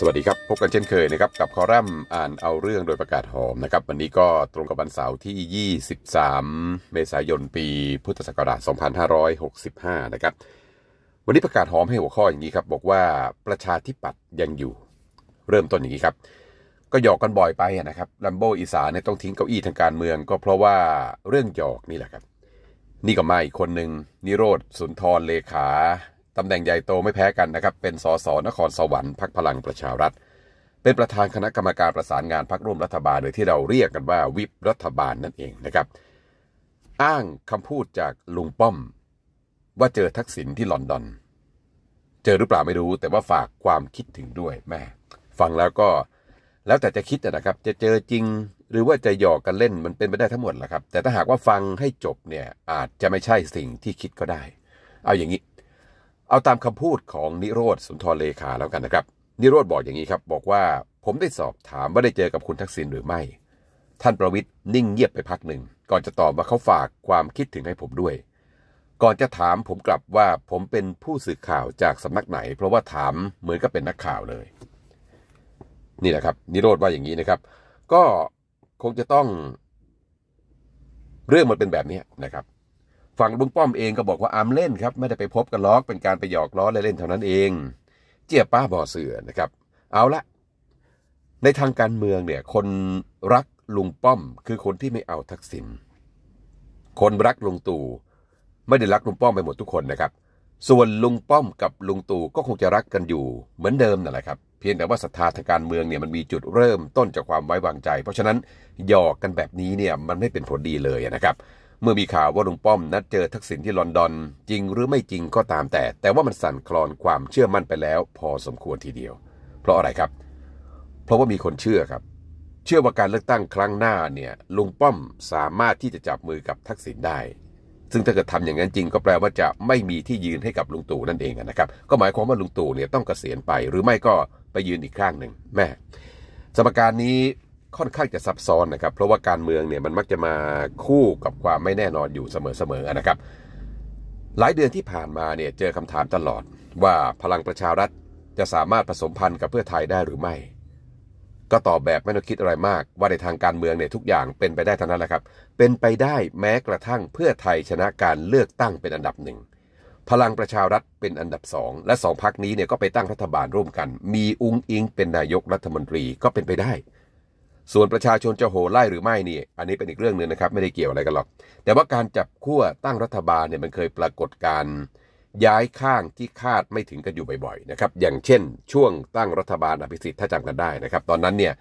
สวัสดีครับ พบกันเช่นเคยนะครับกับคอรัมน์อ่านเอาเรื่องโดยประกาศหอมนะครับ วันนี้ก็ตรงกับวันเสาร์ที่ 23 เมษายนปีพุทธศักราช 2565 นะครับวันนี้ประกาศหอมให้หัวข้ออย่างนี้ครับบอกว่าประชาธิปัตย์ยังอยู่เริ่มต้นอย่างนี้ครับ ก็หยอกกันบ่อยไปนะครับลัมโบอีสานเนี่ยต้องทิ้งเก้าอี้ทางการเมืองก็เพราะว่าเรื่องหยอกนี่แหละครับนี่ก็มาอีกคนหนึ่งนิโรธสุนทรเลขาตำแหน่งใหญ่โตไม่แพ้กันนะครับ เป็น สสนครสวรรค์พักพลังประชารัฐ เป็นประธานคณะกรรมการประสานงานพักร่วมรัฐบาลหรือที่เราเรียกกันว่าวิปรัฐบาลนั่นเองนะครับ อ้างคำพูดจากลุงป้อม ว่าเจอทักษิณที่ลอนดอน เจอหรือเปล่าไม่รู้ แต่ว่าฝากความคิดถึงด้วยแม่ ฟังแล้วก็แล้วแต่จะคิดนะครับ จะเจอจริงหรือว่าจะหยอกกันเล่นมันเป็นไปได้ทั้งหมดแหละครับ แต่ถ้าหากว่าฟังให้จบเนี่ยอาจจะไม่ใช่สิ่งที่คิดก็ได้ เอาอย่างนี้เอาตามคำพูดของนิโรธสุนทรเลขาแล้วกันนะครับ นิโรธบอกอย่างนี้ครับ บอกว่าผมได้สอบถามว่าได้เจอกับคุณทักษิณหรือไม่ ท่านประวิทย์นิ่งเงียบไปพักหนึ่งก่อนจะตอบว่าเขาฝากความคิดถึงให้ผมด้วย ก่อนจะถามผมกลับว่าผมเป็นผู้สื่อข่าวจากสำนักไหน เพราะว่าถามเหมือนกับเป็นนักข่าวเลย นี่แหละครับ นิโรธว่าอย่างนี้นะครับ ก็คงจะต้อง เรื่องมันเป็นแบบนี้นะครับฝั่งลุงป้อมเองก็บอกว่าอามเล่นครับไม่ได้ไปพบกันล็อกเป็นการไปหยอกล้อเล่นเท่านั้นเอง เจี๊ยบป้าบ่อเสือนะครับ เอาละ ในทางการเมืองเนี่ยคนรักลุงป้อมคือคนที่ไม่เอาทักษิณคนรักลุงตู่ ไม่ได้รักลุงป้อมไปหมดทุกคนนะครับ ส่วนลุงป้อมกับลุงตู่ก็คงจะรักกันอยู่เหมือนเดิมนั่นแหละครับ เพียงแต่ว่าศรัทธาทางการเมืองเนี่ยมันมีจุดเริ่มต้นจากความไว้วางใจ เพราะฉะนั้นหยอกกันแบบนี้เนี่ยมันไม่เป็นผลดีเลยนะครับเมื่อมีข่าวว่าลุงป้อมนัดเจอทักษิณที่ลอนดอนจริงหรือไม่จริงก็ตามแต่ แต่ว่ามันสั่นคลอนความเชื่อมั่นไปแล้วพอสมควรทีเดียว เพราะอะไรครับ เพราะว่ามีคนเชื่อครับ เชื่อว่าการเลือกตั้งครั้งหน้าเนี่ยลุงป้อมสามารถที่จะจับมือกับทักษิณได้ ซึ่งถ้าเกิดทำอย่างนั้นจริงก็แปลว่าจะไม่มีที่ยืนให้กับลุงตู่นั่นเองนะครับ ก็หมายความว่าลุงตู่เนี่ยต้องเกษียณไป หรือไม่ก็ไปยืนอีกข้างหนึ่งแม่สมการนี้ค่อนข้างจะซับซ้อนนะครับ เพราะว่าการเมืองเนี่ยมันมักจะมาคู่กับความไม่แน่นอนอยู่เสมอๆนะครับ หลายเดือนที่ผ่านมาเนี่ยเจอคำถามตลอด ว่าพลังประชารัฐจะสามารถผสมพันธุ์กับเพื่อไทยได้หรือไม่ ก็ตอบแบบไม่ต้องคิดอะไรมาก ว่าในทางการเมืองเนี่ยทุกอย่างเป็นไปได้ทั้งนั้นแหละครับ เป็นไปได้แม้กระทั่งเพื่อไทยชนะการเลือกตั้งเป็นอันดับหนึ่งพลังประชารัฐเป็นอันดับสองและสองพักนี้เนี่ยก็ไปตั้งรัฐบาลร่วมกันมีอุ้งอิง เป็นนายกรัฐมนตรีก็เป็นไปได้ส่วนประชาชนจะโห่ไล่หรือไม่นี่ อันนี้เป็นอีกเรื่องหนึ่งนะครับไม่ได้เกี่ยวอะไรกันหรอก แต่ว่าการจับขั้วตั้งรัฐบาลเนี่ยมันเคยปรากฏการ ย้ายข้างที่คาดไม่ถึงกันอยู่บ่อยๆนะครับอย่างเช่น ช่วงตั้งรัฐบาลอภิสิทธิ์ถ้าจำกันได้นะครับ ตอนนั้นเนี่ย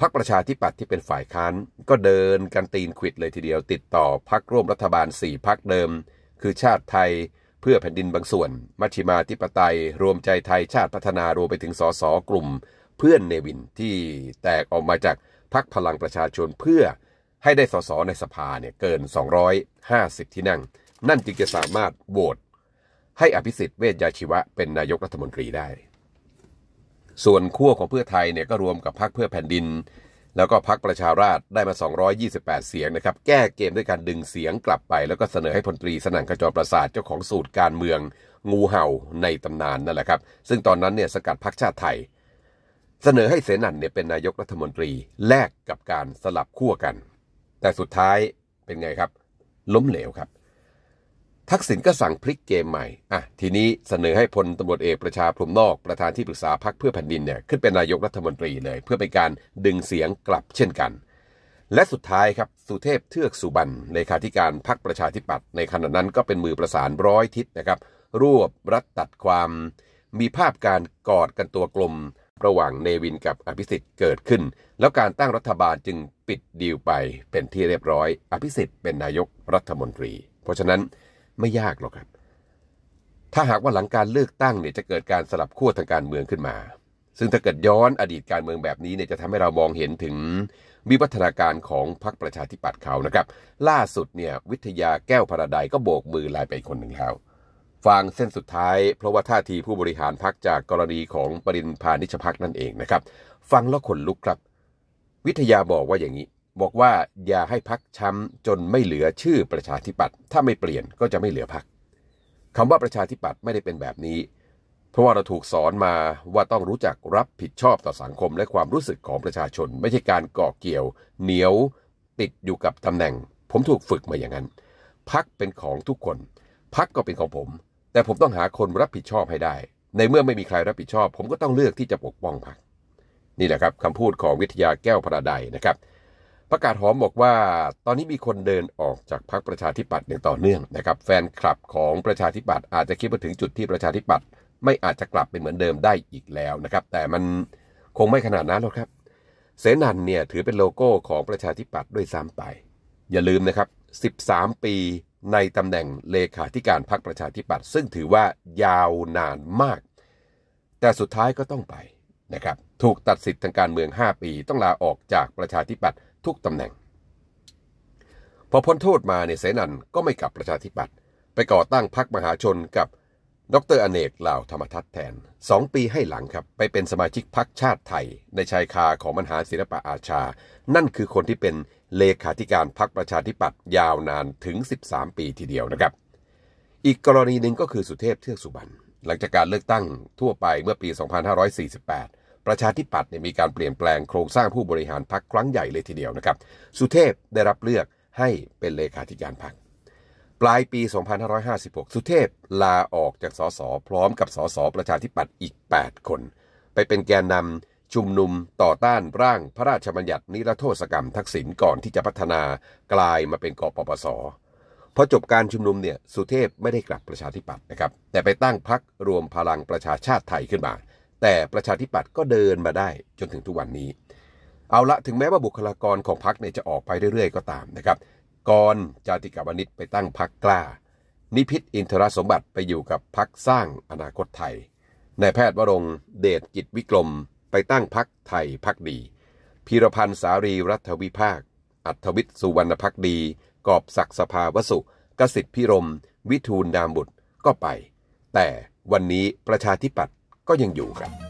พรรคประชาธิปัตย์ที่เป็นฝ่ายค้านก็เดินกันตีนขิดเลยทีเดียวติดต่อพรรคร่วมรัฐบาล 4พรรคเดิม คือชาติไทยเพื่อแผ่นดินบางส่วนมัชชิมาธิปไตยรวมใจไทยชาติพัฒนารวมไปถึงสสกลุ่ม เพื่อนเนวินที่แตกออกมาจากพักพลังประชาชนเพื่อให้ได้สสในสภาเนี่ยเกิน 250 ที่นั่ง นั่นจึงจะสามารถโหวตให้อภิสิทธิ์เวชยาชีวะเป็นนายกรัฐมนตรีได้ ส่วนขั้วของเพื่อไทยเนี่ยก็รวมกับพรรคเพื่อแผ่นดิน แล้วก็พรรคประชาราชได้มา 228 เสียงนะครับแก้เกมด้วยการดึงเสียงกลับไป แล้วก็เสนอให้พลตรีสนั่นขจรประสาทเจ้าของสูตรการเมืองงูเห่าในตำนานนั่นแหละครับซึ่งตอนนั้นเนี่ยสกัดพรรคชาติไทยเสนอให้เสนันเนี่ยเป็นนายกรัฐมนตรีแลกกับการสลับขั้วกัน แต่สุดท้ายเป็นไงครับ ล้มเหลวครับ ทักษิณก็สั่งพลิกเกมใหม่ อ่ะ ทีนี้เสนอให้พลตำรวจเอกประชาพรมนอกประธานที่ปรึกษาพรรคเพื่อแผ่นดินเนี่ยขึ้นเป็นนายกรัฐมนตรีเลย เพื่อเป็นการดึงเสียงกลับเช่นกัน และสุดท้ายครับสุเทพเทือกสุบรรณเลขาธิการพรรคประชาธิปัตย์ในขณะนั้นก็เป็นมือประสานร้อยทิศนะครับ รวบรัดตัดความมีภาพการกอดกันตัวกลมระหว่างเนวินกับอภิสิทธิ์เกิดขึ้น แล้วการตั้งรัฐบาลจึงปิดดีลไป เป็นที่เรียบร้อยอภิสิทธิ์เป็นนายก รัฐมนตรี เพราะฉะนั้นไม่ยากหรอกครับถ้าหากว่าหลังการเลือกตั้งเนี่ยจะเกิดการสลับขั้วทางการเมืองขึ้นมา ซึ่งถ้าเกิดย้อนอดีตการเมืองแบบนี้เนี่ยจะทำให้เรามองเห็นถึง วิวัฒนาการของพรรคประชาธิปัตย์เขานะครับล่าสุดเนี่ยวิทยาแก้วพระดายก็โบกมือลายไปคนหนึ่งแล้วฟังเส้นสุดท้าย เพราะว่าท่าทีผู้บริหารพักจากกรณีของปรินพานิชพักนั่นเองนะครับ ฟังแล้วขนลุกครับ วิทยาบอกว่าอย่างนี้ บอกว่าอย่าให้พักช้ำจนไม่เหลือชื่อประชาธิปัตย์ถ้าไม่เปลี่ยนก็จะไม่เหลือพักคำว่าประชาธิปัตย์ไม่ได้เป็นแบบนี้ เพราะว่าเราถูกสอนมาว่าต้องรู้จักรับผิดชอบต่อสังคม และความรู้สึกของประชาชน ไม่ใช่การเกาะเกี่ยว เหนียว ติดอยู่กับตำแหน่ง ผมถูกฝึกมาอย่างนั้นพักเป็นของทุกคนพักก็เป็นของผมแต่ผมต้องหาคนรับผิดชอบให้ได้ ในเมื่อไม่มีใครรับผิดชอบ ผมก็ต้องเลือกที่จะปกป้องพรรคนี่แหละครับคำพูดของวิทยาแก้วพระายนะครับ ประกาศหอมบอกว่า ตอนนี้มีคนเดินออกจากพรรคประชาธิปัตย์อย่างต่อเนื่องนะครับ แฟนคลับของประชาธิปัตย์ อาจจะคิดว่าถึงจุดที่ประชาธิปัตย์ ไม่อาจจะกลับเป็นเหมือนเดิมได้อีกแล้วนะครับ แต่มันคงไม่ขนาดนั้นหรอกครับ เสนันเนี่ยถือเป็นโลโก้ของประชาธิปัตย์ด้วยซ้ำไป อย่าลืมนะครับ 13 ปีในตำแหน่งเลขาธิการพรรคประชาธิปัตย์ซึ่งถือว่ายาวนานมาก แต่สุดท้ายก็ต้องไปนะครับถูกตัดสิทธิ์ทางการเมือง 5 ปีต้องลาออกจากประชาธิปัตย์ทุกตำแหน่ง พอพ้นโทษมาเนี่ยเสนันก็ไม่กลับประชาธิปัตย์ไปก่อตั้งพรรคมหาชนกับดรอเนกเหล่าธรรมทัตแทนสองปีให้หลังครับไปเป็นสมาชิกพรรคชาติไทย ในชายคาของมหาศิลปะอาชา นั่นคือคนที่เป็นเลขาธิการพรรคประชาธิปัตย์ยาวนานถึง 13 ปีทีเดียวนะครับ อีกกรณีหนึ่งก็คือสุเทพเทือกสุบรรณหลังจากการเลือกตั้งทั่วไปเมื่อปี 2548 ประชาธิปัตย์มีการเปลี่ยนแปลงโครงสร้างผู้บริหารพรรคครั้งใหญ่เลยทีเดียวนะครับ สุเทพได้รับเลือกให้เป็นเลขาธิการพรรคปลายปี 2556 สุเทพลาออกจากสสพร้อมกับสสประชาธิปัตย์อีก 8 คน ไปเป็นแกนนำชุมนุมต่อต้านร่างพระราชบัญญัติ นิรโทษกรรมทักษิณก่อนที่จะพัฒนากลายมาเป็นกปปสพอจบการชุมนุมเนี่ยสุเทพไม่ได้กลับประชาธิปัตย์นะครับ แต่ไปตั้งพักรวมพลังประชาชาติไทยขึ้นมาแต่ประชาธิปัตย์ก็เดินมาได้จนถึงทุกวันนี้ เอาละถึงแม้ว่าบุคลากรของพักเนี่ยจะออกไปเรื่อยๆ ก็ตามนะครับกอนจาติกาวนิชไปตั้งพักกล้า นิพิษอินทรสมบัติไปอยู่กับพักสร้างอนาคตไทยนายแพทย์วรงเดชกิจวิกรมไปตั้งพักไทยพักดี พิรพันธ์สารีรัฐวิภาค อัธวิทย์สุวรรณพักดี กอบศักสภาวสุ กสิทธิพิรม วิทูลดามบุตรก็ไป แต่วันนี้ประชาธิปัตย์ก็ยังอยู่ครับ